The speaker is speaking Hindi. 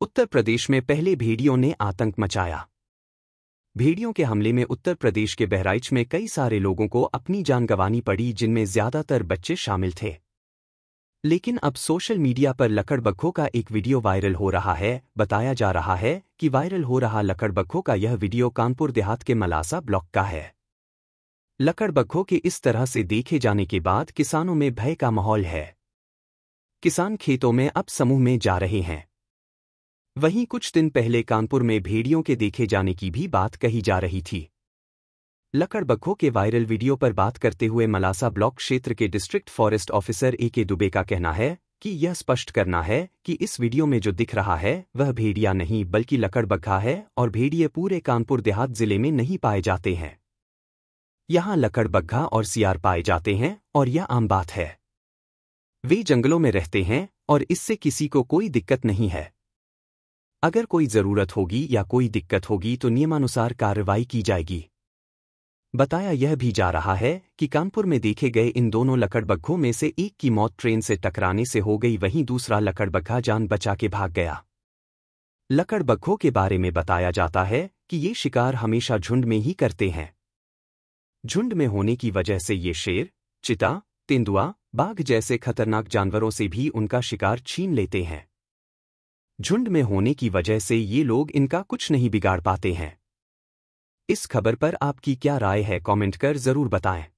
उत्तर प्रदेश में पहले भेड़ियों ने आतंक मचाया भेड़ियों के हमले में उत्तर प्रदेश के बहराइच में कई सारे लोगों को अपनी जान गंवानी पड़ी जिनमें ज्यादातर बच्चे शामिल थे लेकिन अब सोशल मीडिया पर लकड़बग्घों का एक वीडियो वायरल हो रहा है बताया जा रहा है कि वायरल हो रहा लकड़बग्घों का यह वीडियो कानपुर देहात के मलासा ब्लॉक का है लकड़बग्घों के इस तरह से देखे जाने के बाद किसानों में भय का माहौल है किसान खेतों में अब समूह में जा रहे हैं वहीं कुछ दिन पहले कानपुर में भेड़ियों के देखे जाने की भी बात कही जा रही थी लकड़बग्घों के वायरल वीडियो पर बात करते हुए मलासा ब्लॉक क्षेत्र के डिस्ट्रिक्ट फॉरेस्ट ऑफिसर ए के दुबे का कहना है कि यह स्पष्ट करना है कि इस वीडियो में जो दिख रहा है वह भेड़िया नहीं बल्कि लकड़बग्घा है और भेड़िए पूरे कानपुर देहात जिले में नहीं पाए जाते हैं यहाँ लकड़बग्घा और सियार पाए जाते हैं और यह आम बात है वे जंगलों में रहते हैं और इससे किसी को कोई दिक्कत नहीं है अगर कोई जरूरत होगी या कोई दिक्कत होगी तो नियमानुसार कार्रवाई की जाएगी बताया यह भी जा रहा है कि कानपुर में देखे गए इन दोनों लकड़बग्घों में से एक की मौत ट्रेन से टकराने से हो गई वहीं दूसरा लकड़बग्घा जान बचा के भाग गया लकड़बग्घों के बारे में बताया जाता है कि ये शिकार हमेशा झुंड में ही करते हैं झुंड में होने की वजह से ये शेर चिता तेंदुआ बाघ जैसे खतरनाक जानवरों से भी उनका शिकार छीन लेते हैं झुंड में होने की वजह से ये लोग इनका कुछ नहीं बिगाड़ पाते हैं इस खबर पर आपकी क्या राय है कमेंट कर जरूर बताएं